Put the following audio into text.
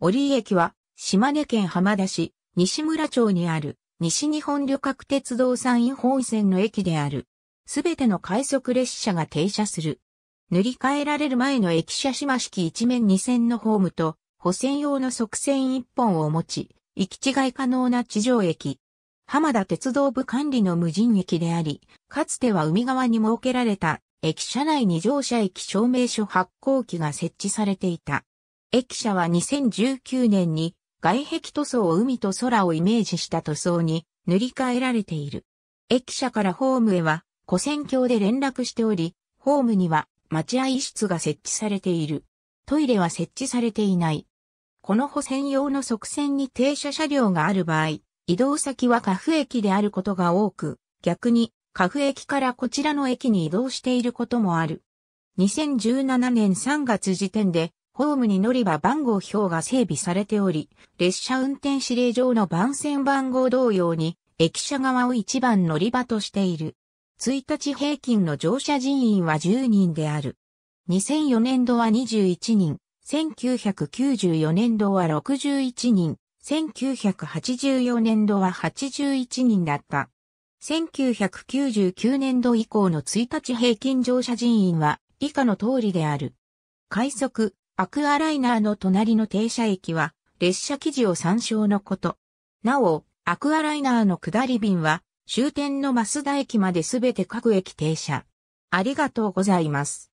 折井駅は、島根県浜田市、西村町にある、西日本旅客鉄道山陰本線の駅である。すべての快速列車が停車する。塗り替えられる前の駅舎島式一面二線のホームと、補線用の側線一本を持ち、行き違い可能な地上駅。浜田鉄道部管理の無人駅であり、かつては海側に設けられた駅舎内に乗車駅証明書発行機が設置されていた。駅舎は2019年に外壁塗装を海と空をイメージした塗装に塗り替えられている。駅舎からホームへは古線橋で連絡しており、ホームには待合室が設置されている。トイレは設置されていない。この保線用の側線に停車車両がある場合、移動先はカフ駅であることが多く、逆にカフ駅からこちらの駅に移動していることもある。2017年3月時点でホームに乗り場番号表が整備されており、列車運転指令上の番線番号同様に、駅舎側を一番乗り場としている。1日平均の乗車人員は10人である。2004年度は21人、1994年度は61人、1984年度は81人だった。1999年度以降の1日平均乗車人員は以下の通りである。快速、アクアライナーの隣の停車駅は、列車記事を参照のこと。なお、アクアライナーの下り便は、終点の増田駅まで全て各駅停車。ありがとうございます。